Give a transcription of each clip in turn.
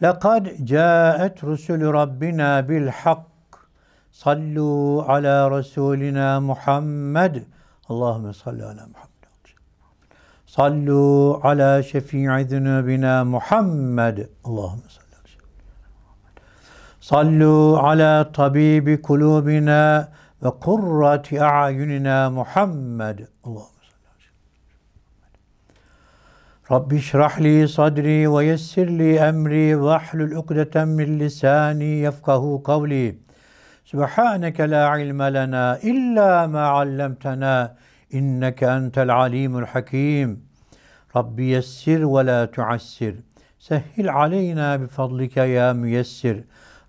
لَقَدْ جَاءَتْ رُسُلُ رَبِّنَا بِالْحَقِّ صَلُّوا عَلَى رَسُولِنَا مُحَمَّدٍ اللّٰهُمَّ صَلِّ عَلَى مُحَمَّدٍ صَلُّوا عَلَى شَفِيعِ ذُنُوبِنَا مُحَمَّدٍ اللّٰهُمَّ صَلِّ صلوا على طبيب قلوبنا وقرة أعيننا محمد اللهم رب اشرح لي صدري ويسر لي أمري واحلل عقدة من لساني يفقه قولي سبحانك لا علم لنا إلا ما علمتنا إنك أنت العليم الحكيم رب يسر ولا تعسر سهل علينا بفضلك يا ميسر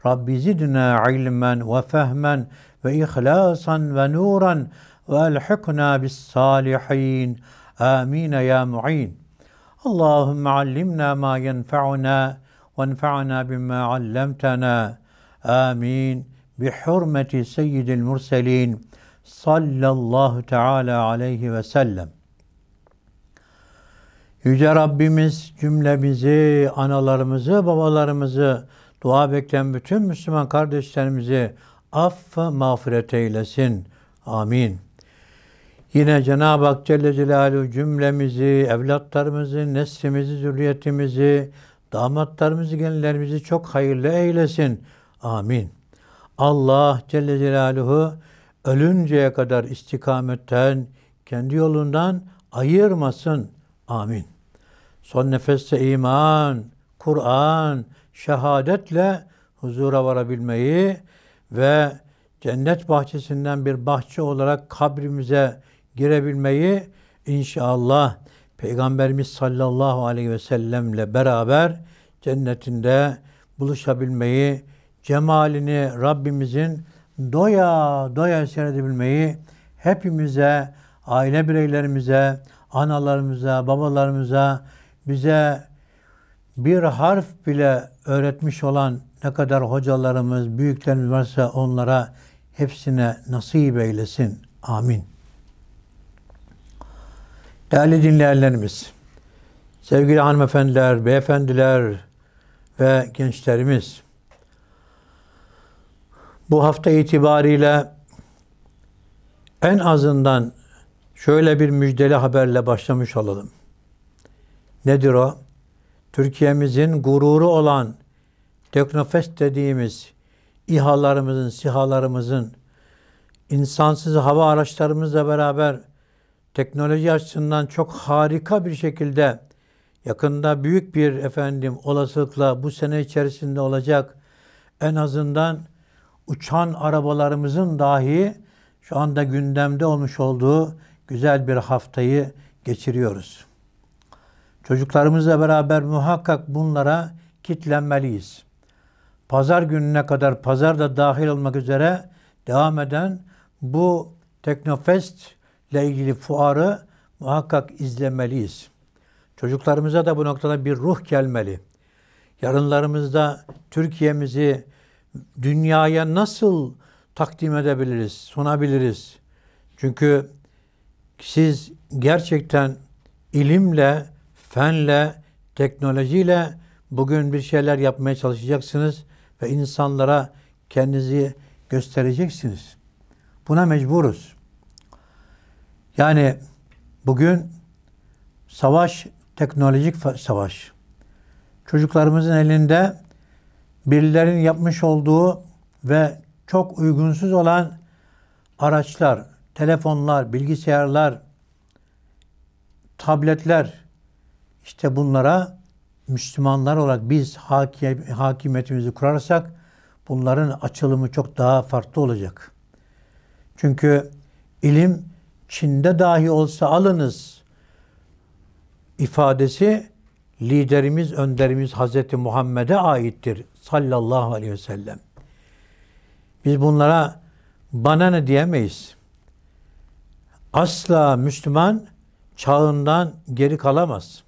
رب زدنا علما وفهما وإخلاصا ونورا وألحقنا بالصالحين آمين يا معين Allahümme allimna ma yenfe'una ve enfe'na bimma allemtena. Amin. Bi hurmeti seyyidil murselin sallallahu teala aleyhi Yüce Rabbimiz cümlemizi, analarımızı, babalarımızı, dua bekleyen bütün Müslüman kardeşlerimizi affı mağfiret eylesin. Amin. Yine Cenab-ı Hak Celle Celaluhu cümlemizi, evlatlarımızı, neslimizi, zürriyetimizi, damatlarımızı, genlerimizi çok hayırlı eylesin. Amin. Allah Celle Celaluhu ölünceye kadar istikametten, kendi yolundan ayırmasın. Amin. Son nefeste iman, Kur'an, şehadetle huzura varabilmeyi ve cennet bahçesinden bir bahçe olarak kabrimize girebilmeyi inşallah Peygamberimiz sallallahu aleyhi ve sellemle beraber cennetinde buluşabilmeyi, cemalini Rabbimizin doya doya seyredebilmeyi hepimize, aile bireylerimize, analarımıza, babalarımıza, bize bir harf bile öğretmiş olan ne kadar hocalarımız, büyüklerimiz varsa onlara hepsine nasip eylesin. Amin. Değerli dinleyenlerimiz, sevgili hanımefendiler, beyefendiler ve gençlerimiz, bu hafta itibariyle en azından şöyle bir müjdeli haberle başlamış olalım. Nedir o? Türkiye'mizin gururu olan Teknofest dediğimiz İHA'larımızın, SİHA'larımızın, insansız hava araçlarımızla beraber teknoloji açısından çok harika bir şekilde yakında büyük bir efendim olasılıkla bu sene içerisinde olacak en azından uçan arabalarımızın dahi şu anda gündemde olmuş olduğu güzel bir haftayı geçiriyoruz. Çocuklarımızla beraber muhakkak bunlara kitlenmeliyiz. Pazar gününe kadar pazar da dahil olmak üzere devam eden bu Teknofest ile ilgili fuarı muhakkak izlemeliyiz. Çocuklarımıza da bu noktada bir ruh gelmeli. Yarınlarımızda Türkiye'mizi dünyaya nasıl takdim edebiliriz, sunabiliriz? Çünkü siz gerçekten ilimle, fenle, teknolojiyle bugün bir şeyler yapmaya çalışacaksınız ve insanlara kendinizi göstereceksiniz. Buna mecburuz. Yani bugün savaş teknolojik savaş. Çocuklarımızın elinde birilerinin yapmış olduğu ve çok uygunsuz olan araçlar, telefonlar, bilgisayarlar, tabletler işte bunlara Müslümanlar olarak biz hakim, hakimiyetimizi kurarsak bunların açılımı çok daha farklı olacak. Çünkü ilim Çin'de dahi olsa alınız ifadesi liderimiz, önderimiz Hazreti Muhammed'e aittir sallallahu aleyhi ve sellem. Biz bunlara bana ne diyemeyiz. Asla Müslüman çağından geri kalamaz.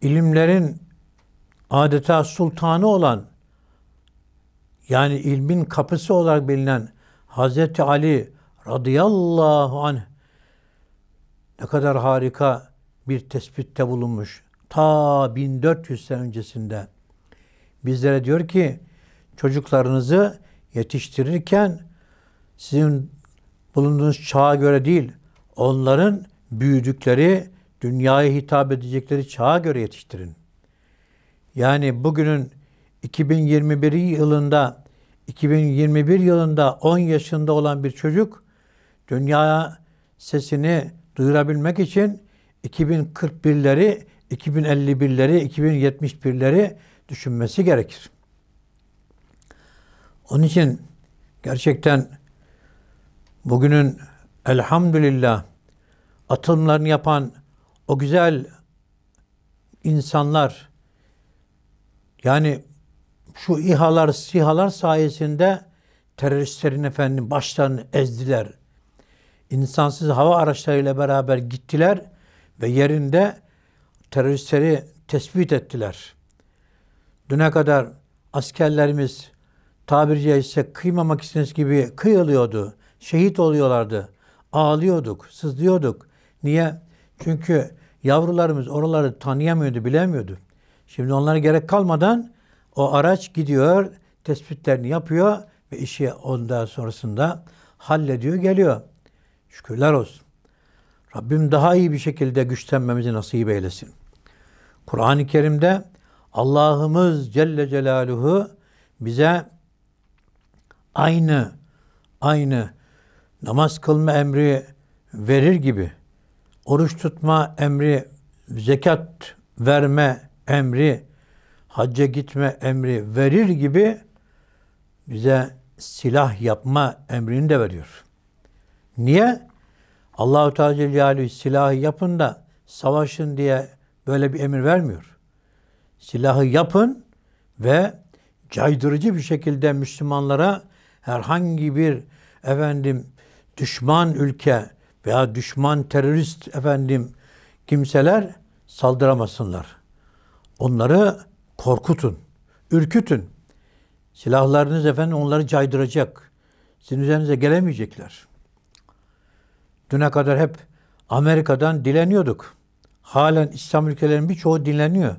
İlimlerin adeta sultanı olan yani ilmin kapısı olarak bilinen Hazreti Ali radıyallahu anh ne kadar harika bir tespitte bulunmuş. Ta 1400 sene öncesinde bizlere diyor ki çocuklarınızı yetiştirirken sizin bulunduğunuz çağa göre değil, onların büyüdükleri, dünyaya hitap edecekleri çağa göre yetiştirin. Yani bugünün 2021 yılında 2021 yılında 10 yaşında olan bir çocuk Dünyaya sesini duyurabilmek için 2041'leri, 2051'leri, 2071'leri düşünmesi gerekir. Onun için gerçekten bugünün elhamdülillah atımlarını yapan o güzel insanlar yani şu İHA'lar, SİHA'lar sayesinde teröristlerin efendim başlarını ezdiler, insansız hava araçlarıyla beraber gittiler ve yerinde teröristleri tespit ettiler. Düne kadar askerlerimiz tabiri caizse kıymamak istediğiniz gibi kıyılıyordu. Şehit oluyorlardı. Ağlıyorduk, sızlıyorduk. Niye? Çünkü yavrularımız oraları tanıyamıyordu, bilemiyordu. Şimdi onlara gerek kalmadan o araç gidiyor, tespitlerini yapıyor ve işi ondan sonrasında hallediyor, geliyor. Şükürler olsun. Rabbim daha iyi bir şekilde güçlenmemizi nasip eylesin. Kur'an-ı Kerim'de Allah'ımız Celle Celaluhu bize aynı aynı namaz kılma emri verir gibi oruç tutma emri, zekat verme emri, hacca gitme emri verir gibi bize silah yapma emrini de veriyor. Niye? Allahu Teala Celaluhu silahı yapın da savaşın diye böyle bir emir vermiyor. Silahı yapın ve caydırıcı bir şekilde Müslümanlara herhangi bir efendim düşman ülke veya düşman terörist efendim kimseler saldıramasınlar. Onları korkutun, ürkütün. Silahlarınız efendim onları caydıracak. Sizin üzerinize gelemeyecekler. Düne kadar hep Amerika'dan dileniyorduk. Halen İslam ülkelerinin birçoğu dinleniyor.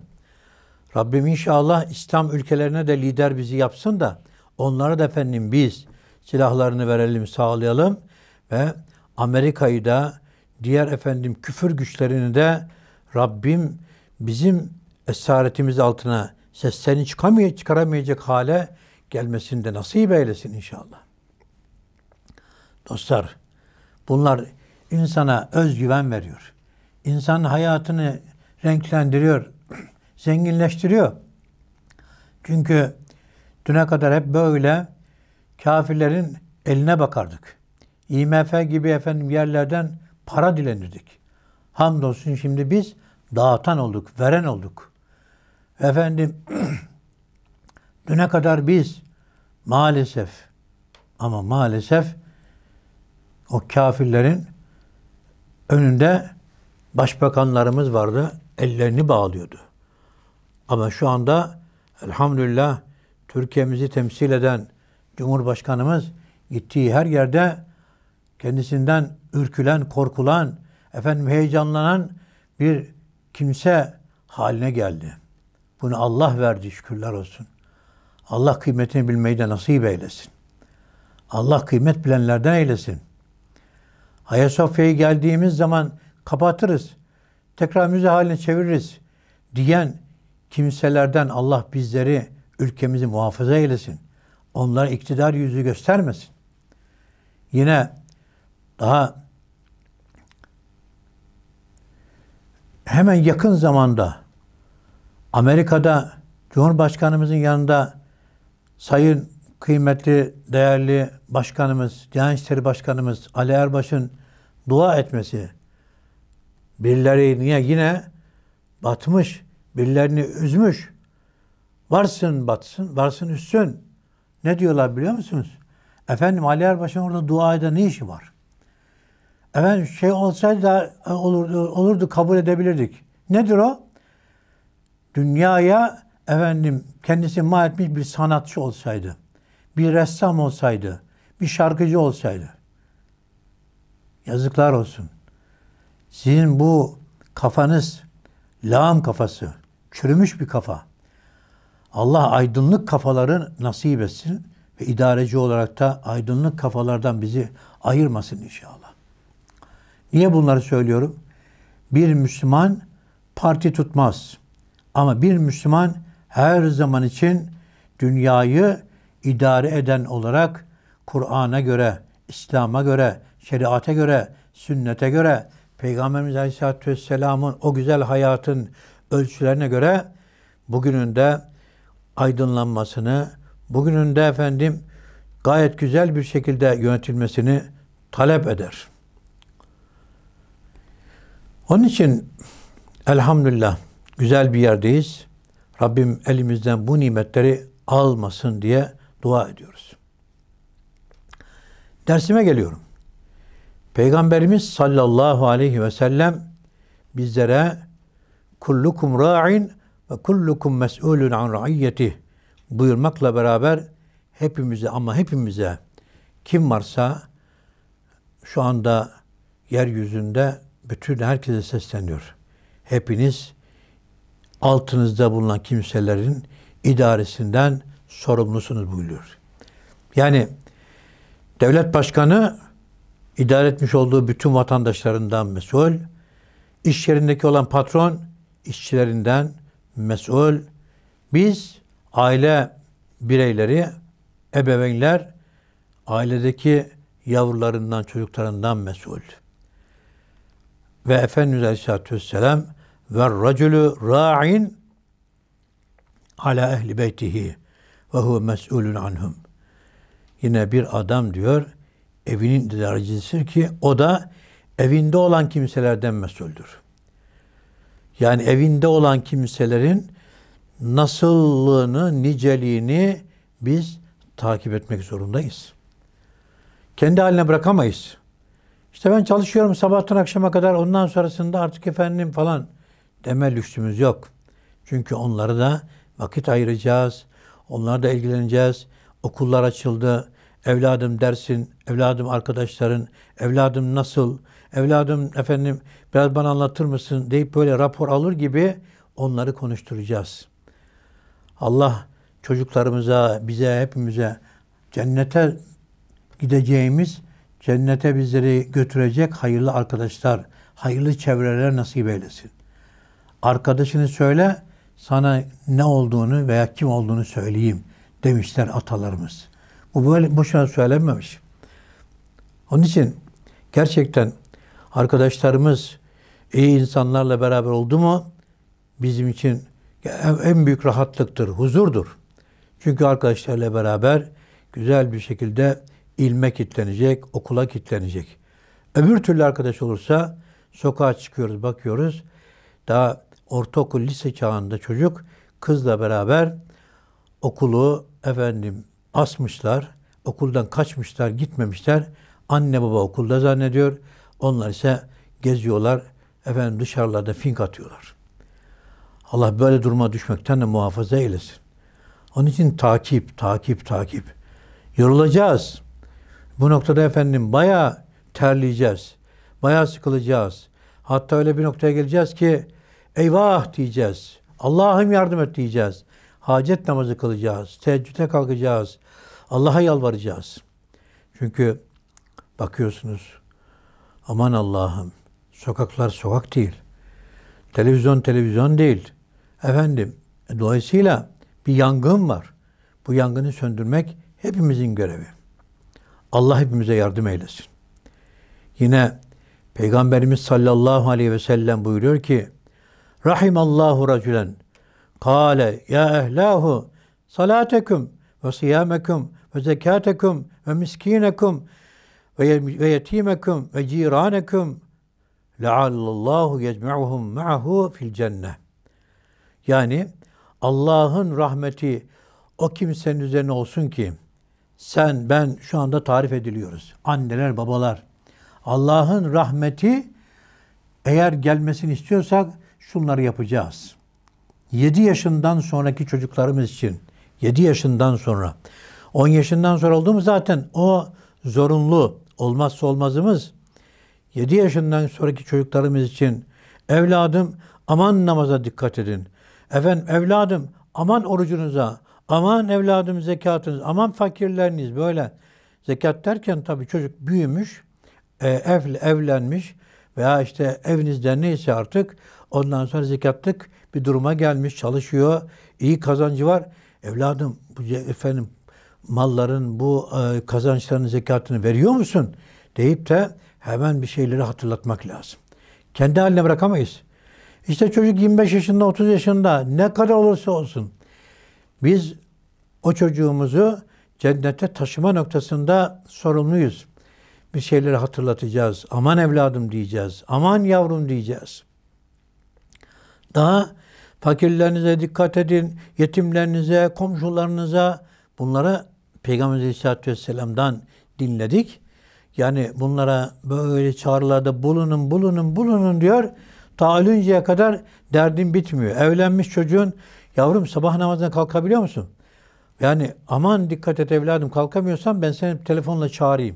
Rabbim inşallah İslam ülkelerine de lider bizi yapsın da onlara da efendim biz silahlarını verelim, sağlayalım ve Amerika'yı da diğer efendim küfür güçlerini de Rabbim bizim esaretimiz altına seslerini çıkamayacak çıkaramayacak hale gelmesini de nasip eylesin inşallah. Dostlar bunlar insana özgüven veriyor. İnsanın hayatını renklendiriyor, zenginleştiriyor. Çünkü düne kadar hep böyle kafirlerin eline bakardık. IMF gibi efendim yerlerden para dilenirdik. Hamdolsun şimdi biz dağıtan olduk, veren olduk. Efendim düne kadar biz maalesef ama maalesef o kafirlerin önünde başbakanlarımız vardı. Ellerini bağlıyordu. Ama şu anda elhamdülillah Türkiye'mizi temsil eden Cumhurbaşkanımız gittiği her yerde kendisinden ürkülen, korkulan, efendim heyecanlanan bir kimse haline geldi. Bunu Allah verdi şükürler olsun. Allah kıymetini bilmeyi de nasip eylesin. Allah kıymet bilenlerden eylesin. Ayasofya'yı geldiğimiz zaman kapatırız. Tekrar müze haline çeviririz diyen kimselerden Allah bizleri, ülkemizi muhafaza eylesin. onlar iktidar yüzü göstermesin. Yine daha hemen yakın zamanda Amerika'da Cumhurbaşkanımızın yanında Sayın kıymetli, değerli başkanımız, Diyanet İşleri Başkanımız Ali Erbaş'ın dua etmesi, birileri niye yine batmış, birilerini üzmüş. Varsın batsın, varsın üstsün. Ne diyorlar biliyor musunuz? Efendim Ali Erbaş'ın orada dua eden ne işi var? Efendim şey olsaydı da e, olurdu, olurdu kabul edebilirdik. Nedir o? Dünyaya efendim kendisi mal etmiş bir sanatçı olsaydı bir ressam olsaydı, bir şarkıcı olsaydı. Yazıklar olsun. Sizin bu kafanız lağım kafası, çürümüş bir kafa. Allah aydınlık kafaları nasip etsin ve idareci olarak da aydınlık kafalardan bizi ayırmasın inşallah. Niye bunları söylüyorum? Bir Müslüman parti tutmaz. Ama bir Müslüman her zaman için dünyayı idare eden olarak Kur'an'a göre, İslam'a göre, şeriate göre, sünnete göre, Peygamberimiz Aleyhisselatü Vesselam'ın o güzel hayatın ölçülerine göre bugünün de aydınlanmasını, bugünün de efendim gayet güzel bir şekilde yönetilmesini talep eder. Onun için elhamdülillah güzel bir yerdeyiz. Rabbim elimizden bu nimetleri almasın diye dua ediyoruz. Dersime geliyorum. Peygamberimiz sallallahu aleyhi ve sellem bizlere kullukum ra'in ve kullukum mes'ulun an ra'iyyeti buyurmakla beraber hepimize ama hepimize kim varsa şu anda yeryüzünde bütün herkese sesleniyor. Hepiniz altınızda bulunan kimselerin idaresinden sorumlusunuz buyuruyor. Yani devlet başkanı idare etmiş olduğu bütün vatandaşlarından mesul, iş yerindeki olan patron işçilerinden mesul, biz aile bireyleri, ebeveynler ailedeki yavrularından, çocuklarından mesul. Ve Efendimiz Aleyhisselatü Vesselam ve racülü ra'in ala ehli beytihi.'' ve huve mes'ulun anhum. Yine bir adam diyor evinin idarecisidir ki o da evinde olan kimselerden mesuldür. Yani evinde olan kimselerin nasıllığını, niceliğini biz takip etmek zorundayız. Kendi haline bırakamayız. İşte ben çalışıyorum sabahtan akşama kadar ondan sonrasında artık efendim falan deme lüksümüz yok. Çünkü onlara da vakit ayıracağız. Onlara da ilgileneceğiz. Okullar açıldı. Evladım dersin, evladım arkadaşların, evladım nasıl, evladım efendim biraz bana anlatır mısın deyip böyle rapor alır gibi onları konuşturacağız. Allah çocuklarımıza, bize, hepimize cennete gideceğimiz, cennete bizleri götürecek hayırlı arkadaşlar, hayırlı çevreler nasip eylesin. Arkadaşını söyle, sana ne olduğunu veya kim olduğunu söyleyeyim demişler atalarımız. Bu böyle boşuna söylenmemiş. Onun için gerçekten arkadaşlarımız iyi insanlarla beraber oldu mu bizim için en büyük rahatlıktır, huzurdur. Çünkü arkadaşlarla beraber güzel bir şekilde ilme kitlenecek, okula kitlenecek. Öbür türlü arkadaş olursa sokağa çıkıyoruz, bakıyoruz. Daha ortaokul, lise çağında çocuk kızla beraber okulu efendim asmışlar, okuldan kaçmışlar, gitmemişler. Anne baba okulda zannediyor. Onlar ise geziyorlar, efendim dışarılarda fink atıyorlar. Allah böyle duruma düşmekten de muhafaza eylesin. Onun için takip, takip, takip. Yorulacağız. Bu noktada efendim bayağı terleyeceğiz. Bayağı sıkılacağız. Hatta öyle bir noktaya geleceğiz ki Eyvah diyeceğiz. Allah'ım yardım et diyeceğiz. Hacet namazı kılacağız. Teheccüde kalkacağız. Allah'a yalvaracağız. Çünkü bakıyorsunuz aman Allah'ım sokaklar sokak değil. Televizyon televizyon değil. Efendim e, dolayısıyla bir yangın var. Bu yangını söndürmek hepimizin görevi. Allah hepimize yardım eylesin. Yine Peygamberimiz sallallahu aleyhi ve sellem buyuruyor ki Rahimallahu racülen. Kale ya ehlahu salatekum ve siyamekum ve zekatekum ve miskinekum ve yetimekum ve ciranekum leallallahu yecme'uhum ma'ahu fil cenne. Yani Allah'ın rahmeti o kimsenin üzerine olsun ki sen, ben şu anda tarif ediliyoruz. Anneler, babalar. Allah'ın rahmeti eğer gelmesini istiyorsak şunları yapacağız. 7 yaşından sonraki çocuklarımız için 7 yaşından sonra 10 yaşından sonra oldu zaten o zorunlu olmazsa olmazımız. 7 yaşından sonraki çocuklarımız için evladım aman namaza dikkat edin. Efendim evladım aman orucunuza, aman evladım zekatınız, aman fakirleriniz böyle. Zekat derken tabii çocuk büyümüş, e, ev, evlenmiş veya işte evinizde neyse artık Ondan sonra zekatlık bir duruma gelmiş, çalışıyor, iyi kazancı var. Evladım bu efendim malların bu e, kazançların zekatını veriyor musun? deyip de hemen bir şeyleri hatırlatmak lazım. Kendi haline bırakamayız. İşte çocuk 25 yaşında, 30 yaşında ne kadar olursa olsun biz o çocuğumuzu cennete taşıma noktasında sorumluyuz. Bir şeyleri hatırlatacağız. Aman evladım diyeceğiz. Aman yavrum diyeceğiz. Daha fakirlerinize dikkat edin, yetimlerinize, komşularınıza bunlara Peygamber Aleyhisselatü Vesselam'dan dinledik. Yani bunlara böyle çağrılarda bulunun, bulunun, bulunun diyor. Ta ölünceye kadar derdin bitmiyor. Evlenmiş çocuğun, yavrum sabah namazına kalkabiliyor musun? Yani aman dikkat et evladım kalkamıyorsan ben seni telefonla çağırayım.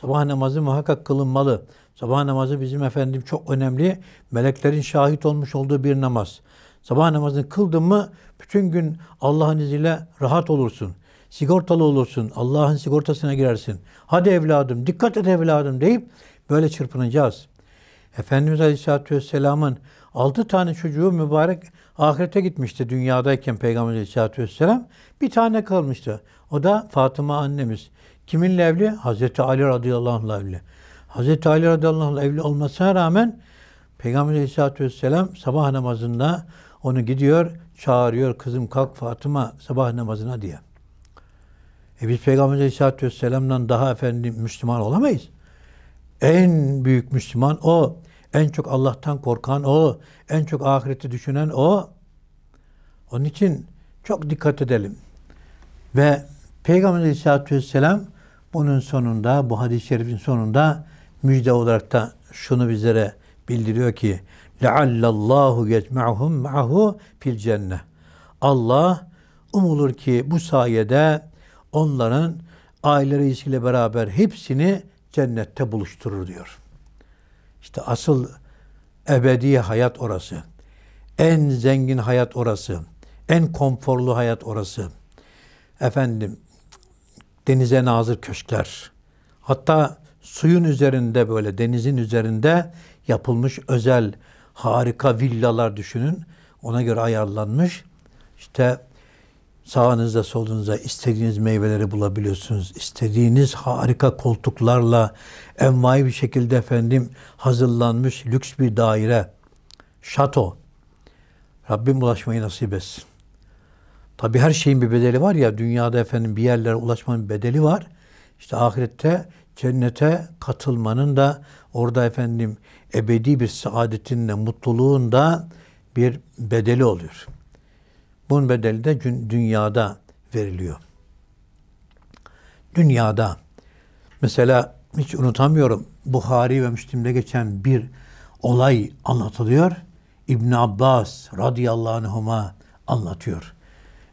Sabah namazı muhakkak kılınmalı. Sabah namazı bizim efendim çok önemli. Meleklerin şahit olmuş olduğu bir namaz. Sabah namazını kıldın mı bütün gün Allah'ın izniyle rahat olursun. Sigortalı olursun. Allah'ın sigortasına girersin. Hadi evladım, dikkat et evladım deyip böyle çırpınacağız. Efendimiz Aleyhisselatü Vesselam'ın altı tane çocuğu mübarek ahirete gitmişti dünyadayken Peygamber Aleyhisselatü Vesselam. Bir tane kalmıştı. O da Fatıma annemiz. Kiminle evli? Hazreti Ali radıyallahu anh'la evli. Hz. Ali radıyallahu anh evli olmasına rağmen Peygamber aleyhissalatü vesselam sabah namazında onu gidiyor, çağırıyor kızım kalk Fatıma sabah namazına diye. E biz Peygamber aleyhissalatü vesselam'dan daha efendim Müslüman olamayız. En büyük Müslüman o. En çok Allah'tan korkan o. En çok ahireti düşünen o. Onun için çok dikkat edelim. Ve Peygamber aleyhissalatü vesselam bunun sonunda, bu hadis-i şerifin sonunda müjde olarak da şunu bizlere bildiriyor ki leallallahu yecma'uhum ma'hu fil cennet. Allah umulur ki bu sayede onların aile reisiyle beraber hepsini cennette buluşturur diyor. İşte asıl ebedi hayat orası. En zengin hayat orası. En konforlu hayat orası. Efendim denize nazır köşkler. Hatta suyun üzerinde böyle denizin üzerinde yapılmış özel harika villalar düşünün. Ona göre ayarlanmış. İşte sağınızda solunuza istediğiniz meyveleri bulabiliyorsunuz. İstediğiniz harika koltuklarla envai bir şekilde efendim hazırlanmış lüks bir daire. Şato. Rabbim ulaşmayı nasip etsin. Tabi her şeyin bir bedeli var ya dünyada efendim bir yerlere ulaşmanın bedeli var. İşte ahirette cennete katılmanın da orada efendim ebedi bir saadetinle mutluluğun da bir bedeli oluyor. Bunun bedeli de dünyada veriliyor. Dünyada mesela hiç unutamıyorum Buhari ve Müslim'de geçen bir olay anlatılıyor. İbn Abbas radıyallahu anhuma anlatıyor.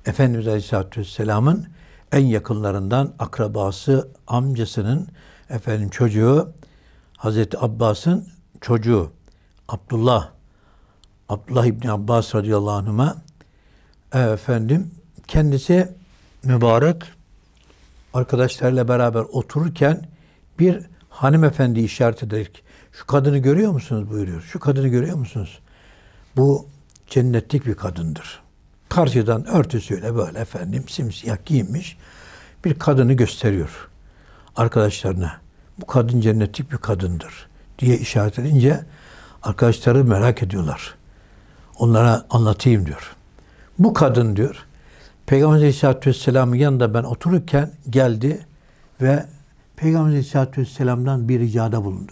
Efendimiz Aleyhisselatü Vesselam'ın en yakınlarından akrabası amcasının efendim çocuğu Hazreti Abbas'ın çocuğu Abdullah Abdullah İbni Abbas radıyallahu anh'ıma e, efendim kendisi mübarek arkadaşlarıyla beraber otururken bir hanımefendi işaret ederek şu kadını görüyor musunuz buyuruyor. Şu kadını görüyor musunuz? Bu cennetlik bir kadındır. Karşıdan örtüsüyle böyle efendim simsiyah giyinmiş bir kadını gösteriyor arkadaşlarına bu kadın cennetlik bir kadındır diye işaret edince arkadaşları merak ediyorlar. Onlara anlatayım diyor. Bu kadın diyor Peygamber Aleyhisselatü Vesselam'ın yanında ben otururken geldi ve Peygamber Aleyhisselatü Vesselam'dan bir ricada bulundu.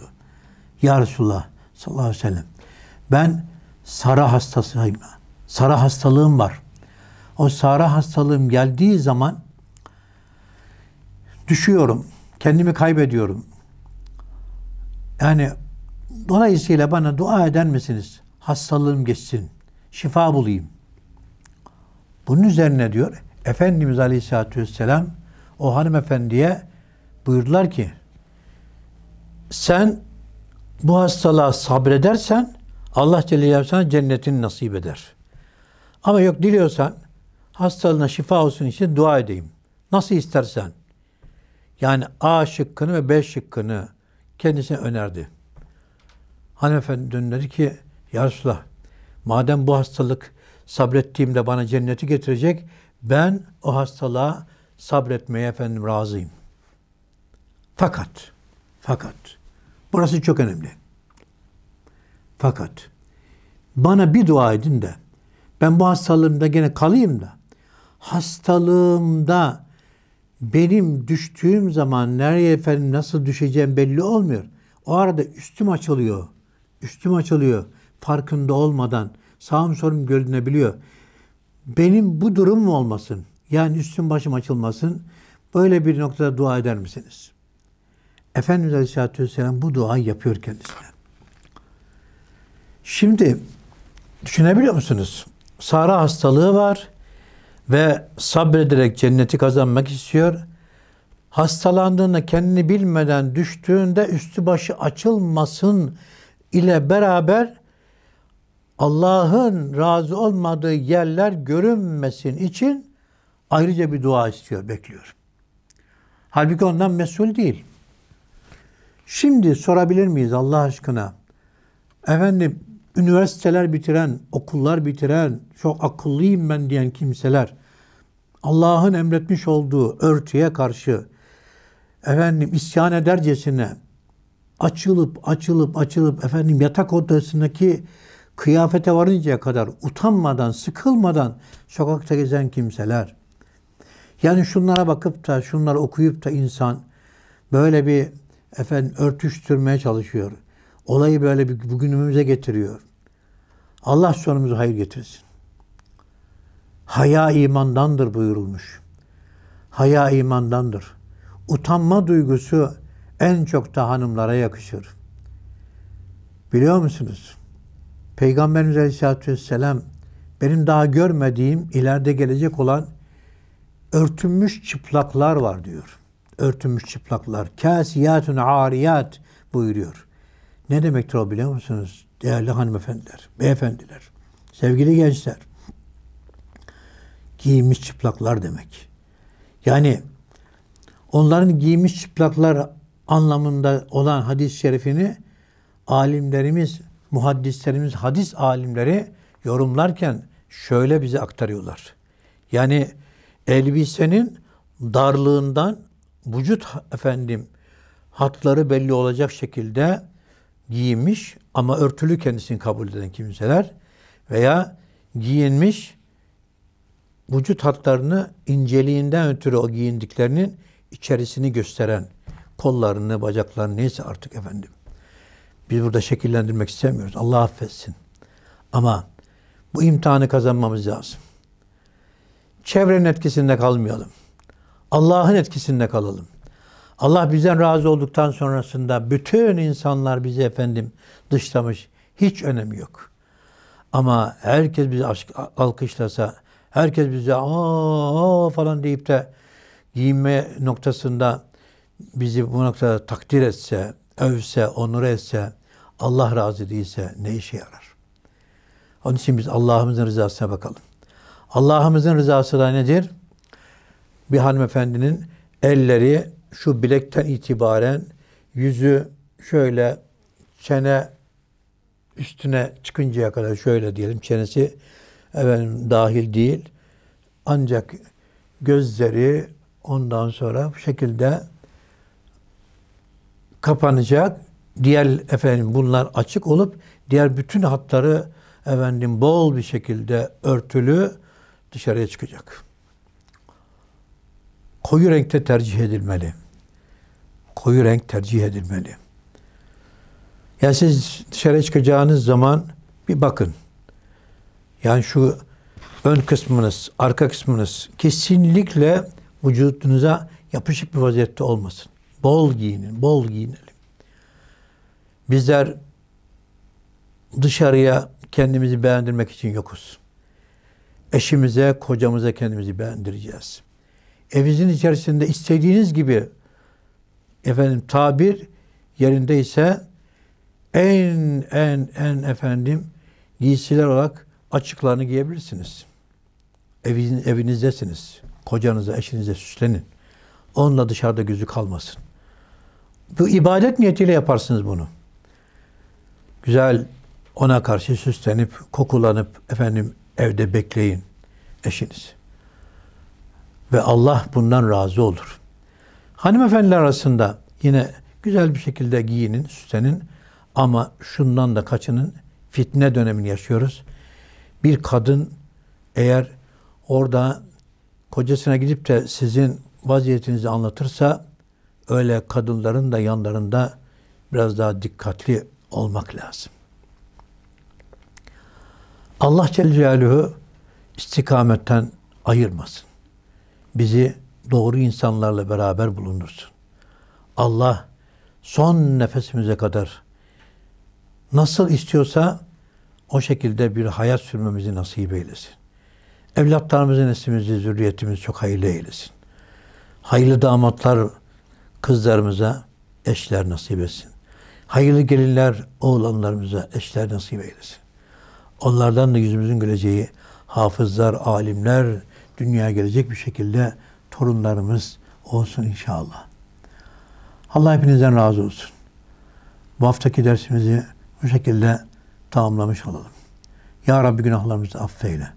Ya Resulallah sallallahu aleyhi ve sellem ben Sara hastasıyım. Sara hastalığım var. O Sara hastalığım geldiği zaman düşüyorum Kendimi kaybediyorum. Yani dolayısıyla bana dua eden misiniz? Hastalığım geçsin. Şifa bulayım. Bunun üzerine diyor Efendimiz Aleyhisselatü Vesselam o hanımefendiye buyurdular ki sen bu hastalığa sabredersen Allah Celle sana cennetini nasip eder. Ama yok diliyorsan hastalığına şifa olsun için dua edeyim. Nasıl istersen. Yani A şıkkını ve B şıkkını kendisine önerdi. Hanımefendi dün dedi ki Ya Resulallah madem bu hastalık sabrettiğimde bana cenneti getirecek ben o hastalığa sabretmeye efendim razıyım. Fakat fakat burası çok önemli. Fakat bana bir dua edin de ben bu hastalığımda gene kalayım da hastalığımda benim düştüğüm zaman nereye efendim nasıl düşeceğim belli olmuyor. O arada üstüm açılıyor. Üstüm açılıyor. Farkında olmadan sağım solum görünebiliyor. Benim bu durum mu olmasın? Yani üstüm başım açılmasın. Böyle bir noktada dua eder misiniz? Efendimiz Aleyhisselatü Vesselam bu duayı yapıyor kendisine. Şimdi düşünebiliyor musunuz? Sara hastalığı var ve sabrederek cenneti kazanmak istiyor. Hastalandığında kendini bilmeden düştüğünde üstü başı açılmasın ile beraber Allah'ın razı olmadığı yerler görünmesin için ayrıca bir dua istiyor, bekliyor. Halbuki ondan mesul değil. Şimdi sorabilir miyiz Allah aşkına? Efendim üniversiteler bitiren, okullar bitiren, çok akıllıyım ben diyen kimseler Allah'ın emretmiş olduğu örtüye karşı efendim isyan edercesine açılıp açılıp açılıp efendim yatak odasındaki kıyafete varıncaya kadar utanmadan, sıkılmadan sokakta gezen kimseler. Yani şunlara bakıp da, şunları okuyup da insan böyle bir efendim örtüştürmeye çalışıyor. Olayı böyle bir bugünümüze getiriyor. Allah sonumuzu hayır getirsin. Haya imandandır buyurulmuş. Haya imandandır. Utanma duygusu en çok da hanımlara yakışır. Biliyor musunuz? Peygamberimiz Aleyhisselatü Vesselam benim daha görmediğim ileride gelecek olan örtünmüş çıplaklar var diyor. Örtünmüş çıplaklar. Kâsiyatun ariyat buyuruyor. Ne demektir o biliyor musunuz? Değerli hanımefendiler, beyefendiler, sevgili gençler giymiş çıplaklar demek. Yani onların giymiş çıplaklar anlamında olan hadis-i şerifini alimlerimiz, muhaddislerimiz, hadis alimleri yorumlarken şöyle bize aktarıyorlar. Yani elbisenin darlığından vücut efendim hatları belli olacak şekilde giyinmiş ama örtülü kendisini kabul eden kimseler veya giyinmiş vücut hatlarını inceliğinden ötürü o giyindiklerinin içerisini gösteren kollarını, bacaklarını neyse artık efendim. Biz burada şekillendirmek istemiyoruz. Allah affetsin. Ama bu imtihanı kazanmamız lazım. Çevrenin etkisinde kalmayalım. Allah'ın etkisinde kalalım. Allah bizden razı olduktan sonrasında bütün insanlar bizi efendim dışlamış. Hiç önemi yok. Ama herkes bizi alkışlasa, Herkes bize aa, aa falan deyip de giyinme noktasında bizi bu noktada takdir etse, övse, onur etse, Allah razı değilse ne işe yarar? Onun için biz Allah'ımızın rızasına bakalım. Allah'ımızın rızası da nedir? Bir hanımefendinin elleri şu bilekten itibaren yüzü şöyle çene üstüne çıkıncaya kadar şöyle diyelim çenesi efendim dahil değil. Ancak gözleri ondan sonra bu şekilde kapanacak. Diğer efendim bunlar açık olup diğer bütün hatları efendim bol bir şekilde örtülü dışarıya çıkacak. Koyu renkte tercih edilmeli. Koyu renk tercih edilmeli. Yani siz dışarı çıkacağınız zaman bir bakın. Yani şu ön kısmınız, arka kısmınız kesinlikle vücudunuza yapışık bir vaziyette olmasın. Bol giyinin, bol giyinelim. Bizler dışarıya kendimizi beğendirmek için yokuz. Eşimize, kocamıza kendimizi beğendireceğiz. Evinizin içerisinde istediğiniz gibi efendim tabir yerinde ise en en en efendim giysiler olarak açıklarını giyebilirsiniz. Evin, evinizdesiniz. Kocanıza, eşinize süslenin. Onunla dışarıda gözü kalmasın. Bu ibadet niyetiyle yaparsınız bunu. Güzel ona karşı süslenip, kokulanıp efendim evde bekleyin eşiniz. Ve Allah bundan razı olur. Hanımefendiler arasında yine güzel bir şekilde giyinin, süslenin ama şundan da kaçının. Fitne dönemini yaşıyoruz bir kadın eğer orada kocasına gidip de sizin vaziyetinizi anlatırsa öyle kadınların da yanlarında biraz daha dikkatli olmak lazım. Allah Celle Celaluhu istikametten ayırmasın. Bizi doğru insanlarla beraber bulundursun. Allah son nefesimize kadar nasıl istiyorsa o şekilde bir hayat sürmemizi nasip eylesin. Evlatlarımızın neslimizi, zürriyetimizi çok hayırlı eylesin. Hayırlı damatlar kızlarımıza eşler nasip etsin. Hayırlı gelinler oğlanlarımıza eşler nasip eylesin. Onlardan da yüzümüzün güleceği hafızlar, alimler dünyaya gelecek bir şekilde torunlarımız olsun inşallah. Allah hepinizden razı olsun. Bu haftaki dersimizi bu şekilde tamamlamış olalım. Ya Rabbi günahlarımızı affeyle.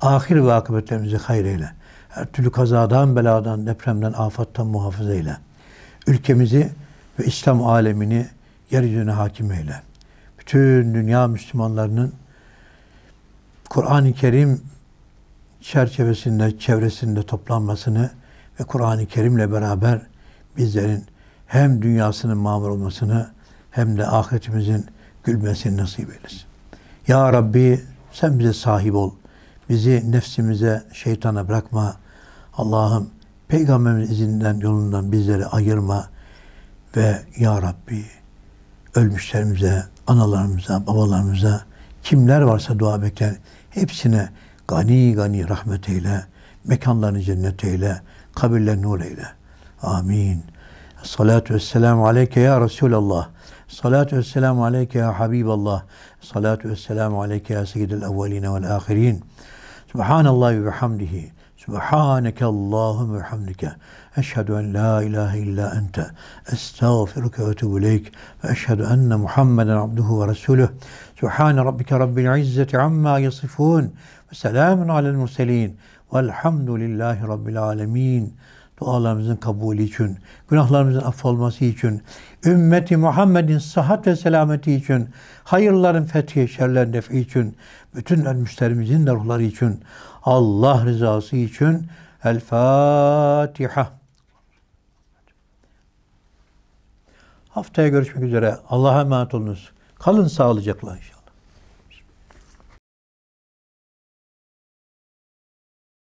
Ahir ve akıbetlerimizi hayreyle. Her türlü kazadan, beladan, depremden, afattan muhafaza eyle. Ülkemizi ve İslam alemini yeryüzüne hakim eyle. Bütün dünya Müslümanlarının Kur'an-ı Kerim çerçevesinde, çevresinde toplanmasını ve Kur'an-ı Kerim'le beraber bizlerin hem dünyasının mamur olmasını hem de ahiretimizin gülmesini nasip eylesin. Ya Rabbi sen bize sahip ol. Bizi nefsimize, şeytana bırakma. Allah'ım Peygamberimiz izinden, yolundan bizleri ayırma. Ve Ya Rabbi ölmüşlerimize, analarımıza, babalarımıza kimler varsa dua bekler. hepsine gani gani rahmet eyle. Mekanlarını cennet eyle. Kabirlerini nur eyle. Amin. الصلاة والسلام عليك يا رسول الله الصلاة والسلام عليك يا حبيب الله الصلاة والسلام عليك يا سيد الأولين والآخرين سبحان الله وبحمده سبحانك اللهم وبحمدك أشهد أن لا إله إلا أنت أستغفرك وأتوب إليك وأشهد أن محمدا عبده ورسوله سبحان ربك رب العزة عما يصفون وسلام على المرسلين والحمد لله رب العالمين dualarımızın kabulü için, günahlarımızın affolması için, ümmeti Muhammed'in sıhhat ve selameti için, hayırların fethi, şerlerin defi için, bütün ölmüşlerimizin de ruhları için, Allah rızası için El Fatiha. Haftaya görüşmek üzere. Allah'a emanet olunuz. Kalın sağlıcakla inşallah.